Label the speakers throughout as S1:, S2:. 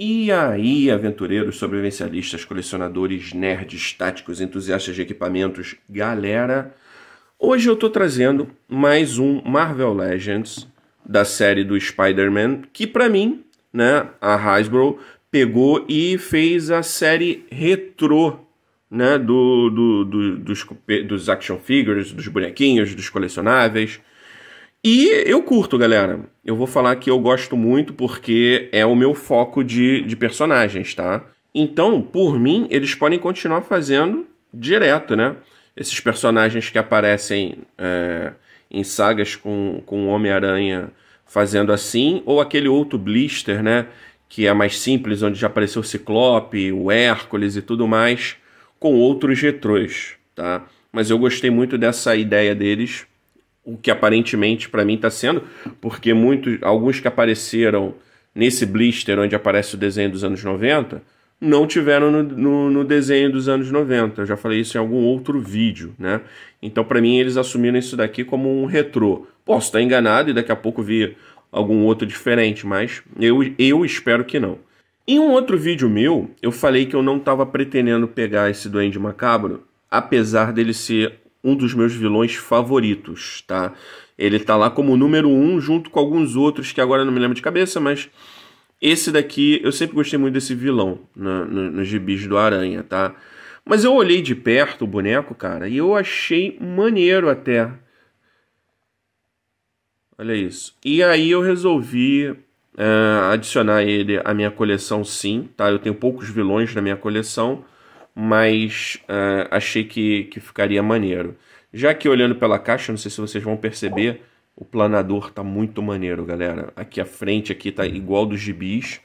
S1: E aí, aventureiros, sobrevivencialistas, colecionadores, nerds, táticos, entusiastas de equipamentos, galera, hoje eu estou trazendo mais um Marvel Legends da série do Spider-Man, que para mim, né, a Hasbro pegou e fez a série retrô, né, do, do, do dos, dos action figures, dos bonequinhos, dos colecionáveis, e eu curto, galera. Eu vou falar que eu gosto muito porque é o meu foco de, de personagens, tá? Então, por mim, eles podem continuar fazendo direto, né? Esses personagens que aparecem é, em sagas com, com o Homem-Aranha fazendo assim, ou aquele outro blister, né? Que é mais simples, onde já apareceu o Ciclope, o Hércules e tudo mais, com outros retrôs, tá? Mas eu gostei muito dessa ideia deles o que aparentemente para mim está sendo, porque muitos, alguns que apareceram nesse blister onde aparece o desenho dos anos 90, não tiveram no, no, no desenho dos anos 90. Eu já falei isso em algum outro vídeo, né? Então, para mim, eles assumiram isso daqui como um retrô. Posso estar enganado e daqui a pouco vir algum outro diferente, mas eu, eu espero que não. Em um outro vídeo meu, eu falei que eu não estava pretendendo pegar esse Duende Macabro, apesar dele ser um dos meus vilões favoritos, tá? Ele tá lá como número um, junto com alguns outros que agora não me lembro de cabeça, mas esse daqui, eu sempre gostei muito desse vilão no, nos gibis do Aranha, tá? Mas eu olhei de perto o boneco, cara, e eu achei maneiro até. Olha isso. E aí eu resolvi uh, adicionar ele à minha coleção, sim, tá? Eu tenho poucos vilões na minha coleção mas uh, achei que, que ficaria maneiro. Já que olhando pela caixa, não sei se vocês vão perceber, o planador tá muito maneiro, galera. Aqui a frente aqui tá igual dos gibis.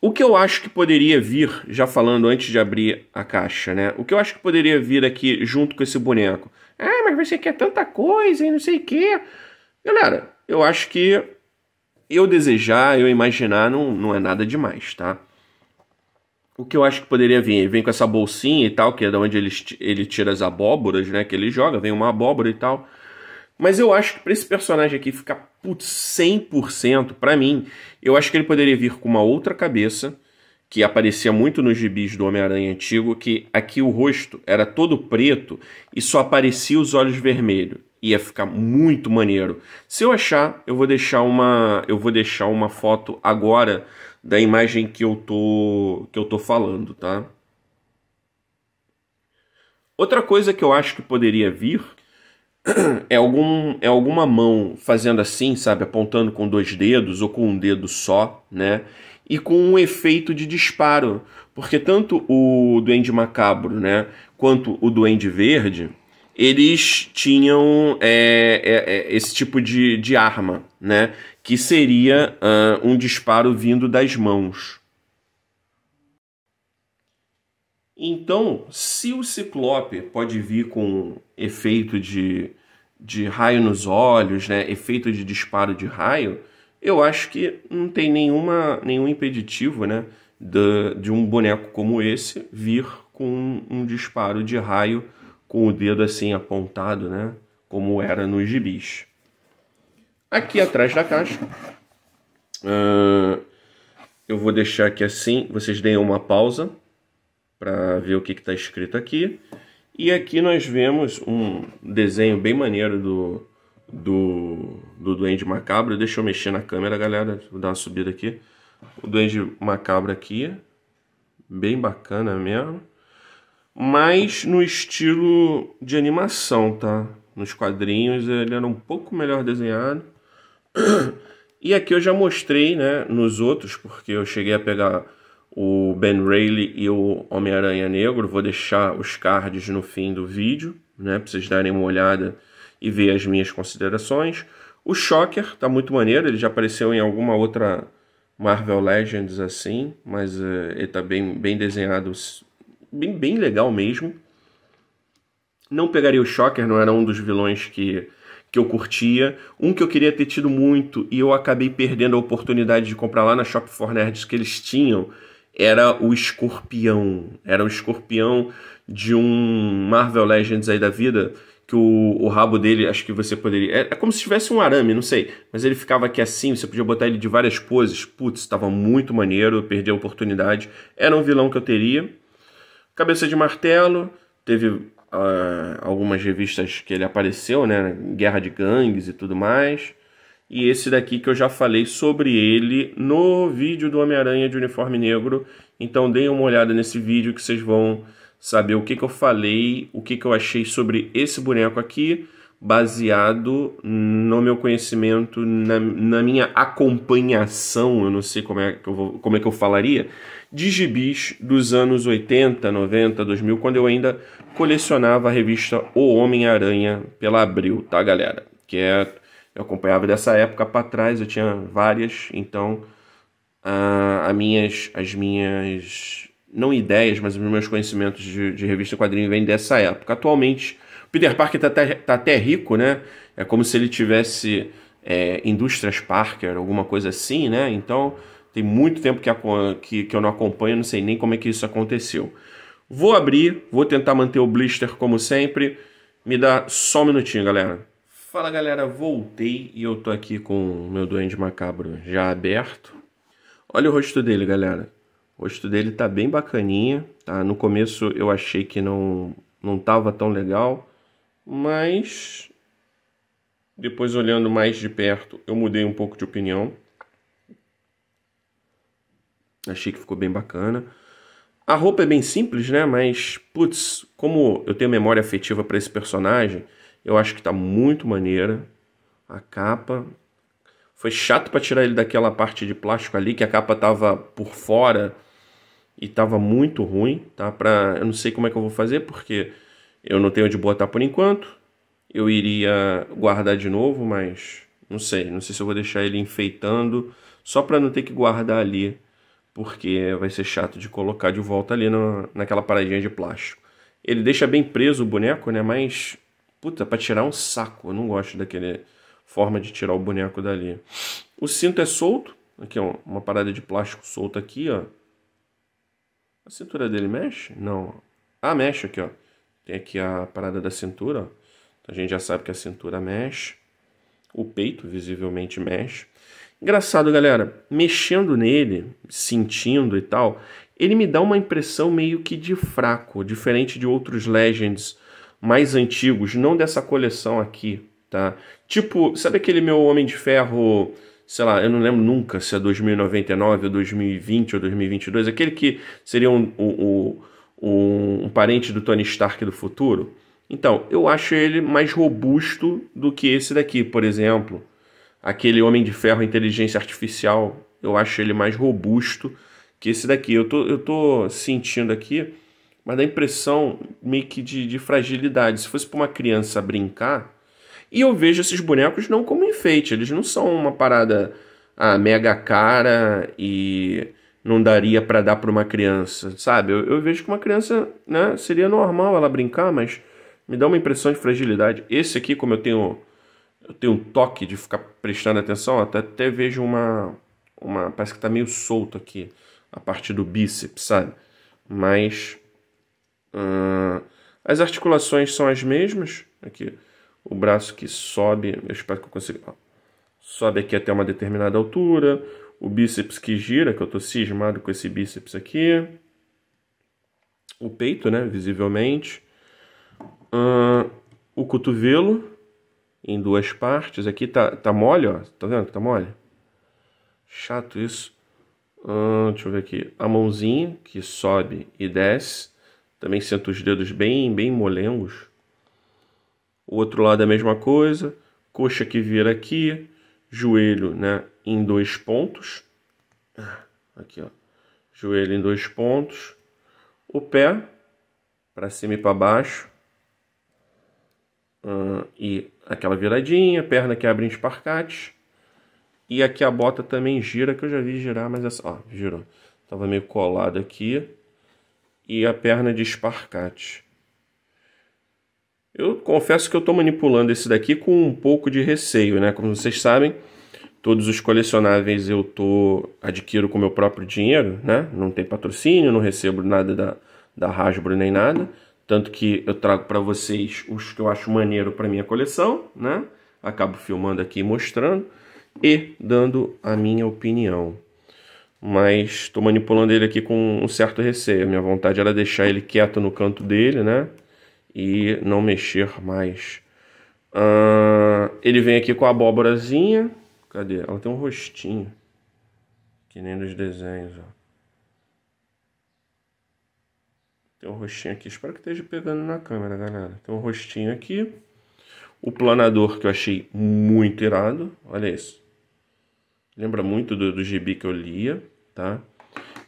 S1: O que eu acho que poderia vir, já falando antes de abrir a caixa, né? O que eu acho que poderia vir aqui junto com esse boneco? Ah, mas você quer tanta coisa e não sei o quê. Galera, eu acho que eu desejar, eu imaginar, não, não é nada demais, tá? o que eu acho que poderia vir? Ele vem com essa bolsinha e tal, que é da onde ele, ele tira as abóboras, né? Que ele joga, vem uma abóbora e tal. Mas eu acho que pra esse personagem aqui ficar putz, 100%, pra mim, eu acho que ele poderia vir com uma outra cabeça, que aparecia muito nos gibis do Homem-Aranha antigo, que aqui o rosto era todo preto e só aparecia os olhos vermelhos. Ia ficar muito maneiro. Se eu achar, eu vou deixar uma, eu vou deixar uma foto agora da imagem que eu tô que eu tô falando, tá? Outra coisa que eu acho que poderia vir é algum é alguma mão fazendo assim, sabe, apontando com dois dedos ou com um dedo só, né? E com um efeito de disparo, porque tanto o Duende Macabro, né, quanto o Duende Verde eles tinham é, é, é, esse tipo de, de arma, né? Que seria uh, um disparo vindo das mãos. Então, se o Ciclope pode vir com efeito de, de raio nos olhos, né? Efeito de disparo de raio, eu acho que não tem nenhuma, nenhum impeditivo, né? De, de um boneco como esse vir com um disparo de raio com o dedo assim apontado, né? Como era nos gibis. Aqui atrás da caixa, uh, eu vou deixar aqui assim, vocês deem uma pausa para ver o que está escrito aqui. E aqui nós vemos um desenho bem maneiro do, do, do Duende Macabro. Deixa eu mexer na câmera, galera. Vou dar uma subida aqui. O Duende Macabro aqui. Bem bacana mesmo mas no estilo de animação, tá? Nos quadrinhos ele era um pouco melhor desenhado. E aqui eu já mostrei, né, nos outros, porque eu cheguei a pegar o Ben Reilly e o Homem-Aranha Negro. Vou deixar os cards no fim do vídeo, né, para vocês darem uma olhada e ver as minhas considerações. O Shocker tá muito maneiro, ele já apareceu em alguma outra Marvel Legends assim, mas uh, ele tá bem, bem desenhado bem, bem legal mesmo. Não pegaria o Shocker, não era um dos vilões que, que eu curtia. Um que eu queria ter tido muito e eu acabei perdendo a oportunidade de comprar lá na Shop for Nerds que eles tinham era o escorpião. Era o escorpião de um Marvel Legends aí da vida. Que o, o rabo dele, acho que você poderia. É, é, como se tivesse um arame, não sei. Mas ele ficava aqui assim, você podia botar ele de várias poses. Putz, estava muito maneiro, perdi a oportunidade. Era um vilão que eu teria. Cabeça de Martelo, teve uh, algumas revistas que ele apareceu, né? Guerra de Gangues e tudo mais. E esse daqui que eu já falei sobre ele no vídeo do Homem-Aranha de Uniforme Negro. Então deem uma olhada nesse vídeo que vocês vão saber o que, que eu falei, o que, que eu achei sobre esse boneco aqui baseado no meu conhecimento, na, na, minha acompanhação, eu não sei como é, que eu vou, como é que eu falaria, de gibis dos anos 80, 90, 2000, quando eu ainda colecionava a revista O Homem-Aranha pela Abril, tá galera? Que é, eu acompanhava dessa época para trás, eu tinha várias, então a, a minhas, as minhas, não ideias, mas os meus conhecimentos de, de revista quadrinho vêm dessa época. Atualmente Peter Parker tá até, tá até rico, né? É como se ele tivesse é, indústrias Parker, alguma coisa assim, né? Então tem muito tempo que, que, que eu não acompanho, não sei nem como é que isso aconteceu. Vou abrir, vou tentar manter o blister como sempre. Me dá só um minutinho, galera. Fala galera, voltei e eu tô aqui com o meu doente macabro já aberto. Olha o rosto dele, galera. O rosto dele tá bem bacaninha, tá? No começo eu achei que não não tava tão legal, mas depois olhando mais de perto, eu mudei um pouco de opinião. Achei que ficou bem bacana. A roupa é bem simples, né? Mas, putz, como eu tenho memória afetiva para esse personagem, eu acho que tá muito maneira. A capa. Foi chato para tirar ele daquela parte de plástico ali, que a capa tava por fora e tava muito ruim, tá? Pra... Eu não sei como é que eu vou fazer, porque eu não tenho onde botar por enquanto. Eu iria guardar de novo, mas não sei. Não sei se eu vou deixar ele enfeitando só para não ter que guardar ali, porque vai ser chato de colocar de volta ali na, naquela paradinha de plástico. Ele deixa bem preso o boneco, né? Mas, puta, para tirar um saco. Eu não gosto daquela forma de tirar o boneco dali. O cinto é solto. Aqui, ó, uma parada de plástico solta aqui, ó. A cintura dele mexe? Não. Ah, mexe aqui, ó. Tem é aqui a parada da cintura, ó. A gente já sabe que a cintura mexe, o peito visivelmente mexe. Engraçado, galera, mexendo nele, sentindo e tal, ele me dá uma impressão meio que de fraco, diferente de outros Legends mais antigos, não dessa coleção aqui, tá? Tipo, sabe aquele meu Homem de Ferro, sei lá, eu não lembro nunca se é 2099 ou 2020 ou 2022, aquele que seria um, o, um, um parente do Tony Stark do futuro. Então, eu acho ele mais robusto do que esse daqui, por exemplo. Aquele Homem de Ferro Inteligência Artificial, eu acho ele mais robusto que esse daqui. Eu tô, eu tô sentindo aqui, mas dá impressão meio que de, de fragilidade. Se fosse para uma criança brincar, e eu vejo esses bonecos não como enfeite, eles não são uma parada ah, mega cara e não daria para dar para uma criança, sabe? Eu, eu, vejo que uma criança, né, seria normal ela brincar, mas me dá uma impressão de fragilidade. Esse aqui, como eu tenho eu tenho um toque de ficar prestando atenção, até, até vejo uma uma parece que tá meio solto aqui a parte do bíceps, sabe? Mas uh, as articulações são as mesmas aqui. O braço que sobe, eu espero que eu consiga. sobe aqui até uma determinada altura o bíceps que gira, que eu estou cismado com esse bíceps aqui, o peito, né, visivelmente, uh, o cotovelo em duas partes, aqui tá, tá mole, ó, tá vendo que tá mole? Chato isso. Uh, deixa eu ver aqui, a mãozinha que sobe e desce, também sento os dedos bem, bem molengos. O outro lado é a mesma coisa, coxa que vira aqui, joelho né, em dois pontos, ah, aqui ó, joelho em dois pontos, o pé para cima e para baixo, uh, e aquela viradinha, perna que abre em esparcate, e aqui a bota também gira, que eu já vi girar, mas essa, é ó, girou, tava meio colado aqui, e a perna de esparcate. Eu confesso que eu estou manipulando esse daqui com um pouco de receio, né? Como vocês sabem, todos os colecionáveis eu tô adquiro com meu próprio dinheiro, né? Não tem patrocínio, não recebo nada da, da Hasbro nem nada. Tanto que eu trago para vocês os que eu acho maneiro para minha coleção, né? Acabo filmando aqui e mostrando e dando a minha opinião. Mas estou manipulando ele aqui com um certo receio. A minha vontade era deixar ele quieto no canto dele, né? e não mexer mais. Uh, ele vem aqui com a abóborazinha. Cadê? Ela tem um rostinho. Que nem nos desenhos, ó. Tem um rostinho aqui. Espero que esteja pegando na câmera, galera. Tem um rostinho aqui. O planador que eu achei muito irado. Olha isso. Lembra muito do, do gibi que eu lia, tá?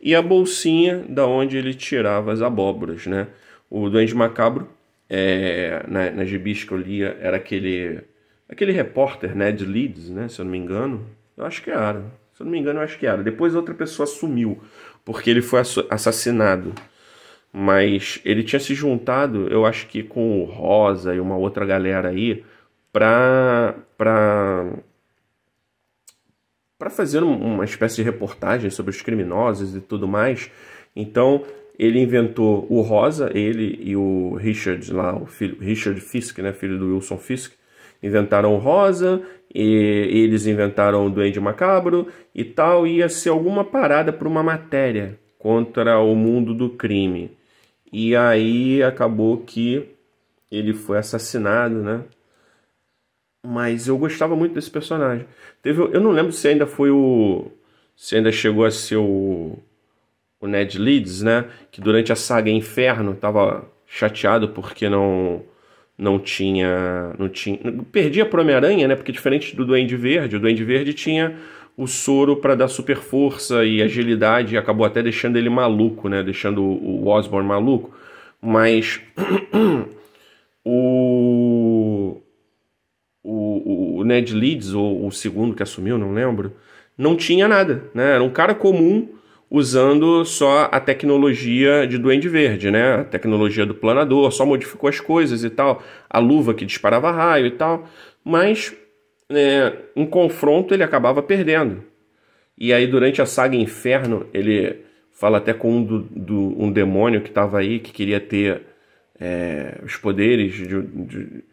S1: E a bolsinha da onde ele tirava as abóboras, né? O Duende Macabro é, na, na gibis que eu lia, era aquele, aquele repórter, Ned né, Leeds, né, se eu não me engano. Eu acho que era. É se eu não me engano, eu acho que era. É Depois outra pessoa sumiu, porque ele foi assassinado. Mas ele tinha se juntado, eu acho que com o Rosa e uma outra galera aí, pra, pra para fazer uma espécie de reportagem sobre os criminosos e tudo mais. Então, ele inventou o rosa, ele e o Richard lá, o filho, Richard Fisk, né, filho do Wilson Fisk, inventaram o rosa, eles inventaram o Duende Macabro e tal, ia ser alguma parada para uma matéria contra o mundo do crime. E aí acabou que ele foi assassinado, né? Mas eu gostava muito desse personagem. Teve, eu não lembro se ainda foi o se ainda chegou a ser o o Ned Leeds, né, que durante a saga Inferno estava chateado porque não não tinha não tinha perdia para Homem-Aranha, né, porque diferente do Duende Verde, o Duende Verde tinha o soro para dar super força e agilidade e acabou até deixando ele maluco, né, deixando o Osborn maluco, mas o o, o Ned Leeds, ou o segundo que assumiu, não lembro, não tinha nada, né? Era um cara comum usando só a tecnologia de Duende Verde, né? A tecnologia do planador, só modificou as coisas e tal, a luva que disparava raio e tal, mas é, né, em confronto ele acabava perdendo. E aí durante a saga Inferno ele fala até com um, do, do um demônio que estava aí que queria ter é, os poderes de, de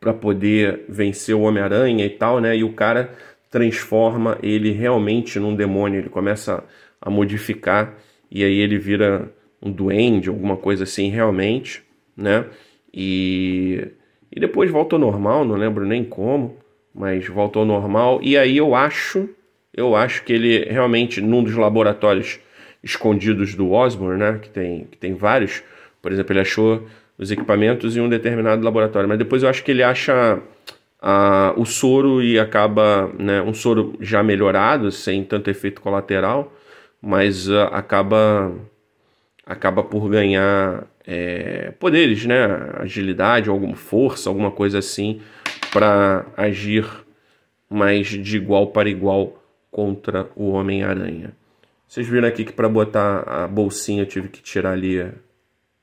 S1: para poder vencer o Homem-Aranha e tal, né? E o cara transforma ele realmente num demônio. Ele começa a modificar e aí ele vira um duende, alguma coisa assim realmente, né? E, e depois volta ao normal, não lembro nem como, mas volta ao normal. E aí eu acho, eu acho que ele realmente, num dos laboratórios escondidos do Osborne, né? Que tem, que tem vários, por exemplo, ele achou os equipamentos em um determinado laboratório, mas depois eu acho que ele acha a, o soro e acaba, né, um soro já melhorado, sem tanto efeito colateral, mas uh, acaba acaba por ganhar é, poderes, né? Agilidade, alguma força, alguma coisa assim, para agir mais de igual para igual contra o Homem-Aranha. Vocês viram aqui que para botar a bolsinha eu tive que tirar ali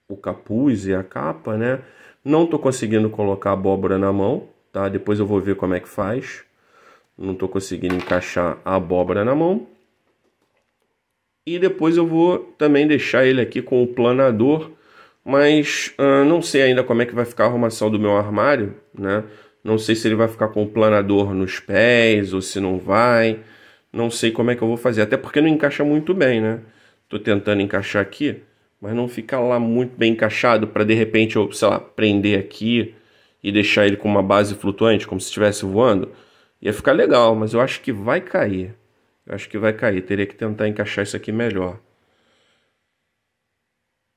S1: o capuz e a capa, né? Não estou conseguindo colocar a abóbora na mão, tá? Depois eu vou ver como é que faz. Não estou conseguindo encaixar a abóbora na mão. E depois eu vou também deixar ele aqui com o planador, mas uh, não sei ainda como é que vai ficar a arrumação do meu armário, né? Não sei se ele vai ficar com o planador nos pés ou se não vai. Não sei como é que eu vou fazer, até porque não encaixa muito bem, né? Tô tentando encaixar aqui, mas não fica lá muito bem encaixado para de repente eu, sei lá, prender aqui e deixar ele com uma base flutuante, como se estivesse voando. Ia ficar legal, mas eu acho que vai cair acho que vai cair. Teria que tentar encaixar isso aqui melhor.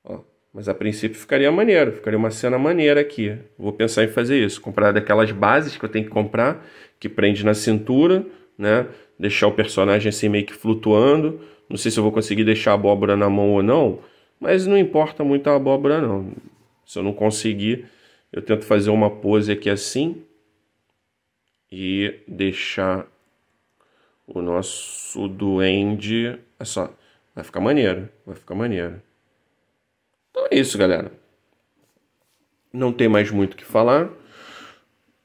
S1: Ó, mas a princípio ficaria maneiro, ficaria uma cena maneira aqui. Vou pensar em fazer isso, comprar daquelas bases que eu tenho que comprar, que prende na cintura, né? Deixar o personagem assim meio que flutuando. Não sei se eu vou conseguir deixar a abóbora na mão ou não, mas não importa muito a abóbora não. Se eu não conseguir, eu tento fazer uma pose aqui assim e deixar o nosso duende. É só. Vai ficar maneiro. Vai ficar maneiro. Então é isso, galera. Não tem mais muito o que falar.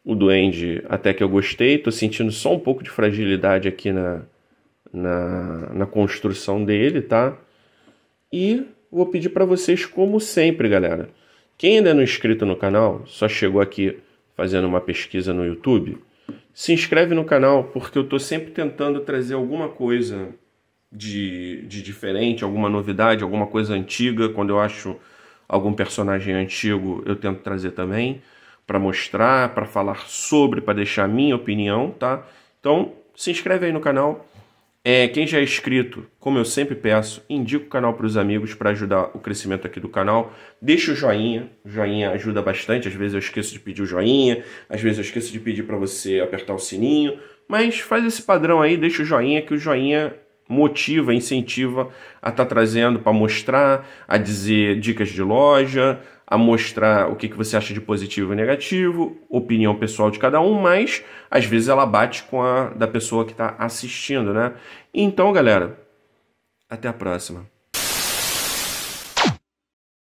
S1: O duende até que eu gostei. Tô sentindo só um pouco de fragilidade aqui na, na, na construção dele, tá? E vou pedir para vocês, como sempre, galera. Quem ainda é não é inscrito no canal, só chegou aqui fazendo uma pesquisa no YouTube, se inscreve no canal porque eu estou sempre tentando trazer alguma coisa de, de diferente, alguma novidade, alguma coisa antiga. Quando eu acho algum personagem antigo, eu tento trazer também para mostrar, para falar sobre, para deixar a minha opinião, tá? Então, se inscreve aí no canal. É, quem já é inscrito, como eu sempre peço, indica o canal para os amigos para ajudar o crescimento aqui do canal. Deixa o joinha, o joinha ajuda bastante. Às vezes eu esqueço de pedir o joinha, às vezes eu esqueço de pedir para você apertar o sininho. Mas faz esse padrão aí, deixa o joinha, que o joinha motiva, incentiva a estar tá trazendo para mostrar, a dizer dicas de loja, a mostrar o que, que você acha de positivo e negativo, opinião pessoal de cada um, mas às vezes ela bate com a da pessoa que está assistindo, né? Então, galera, até a próxima.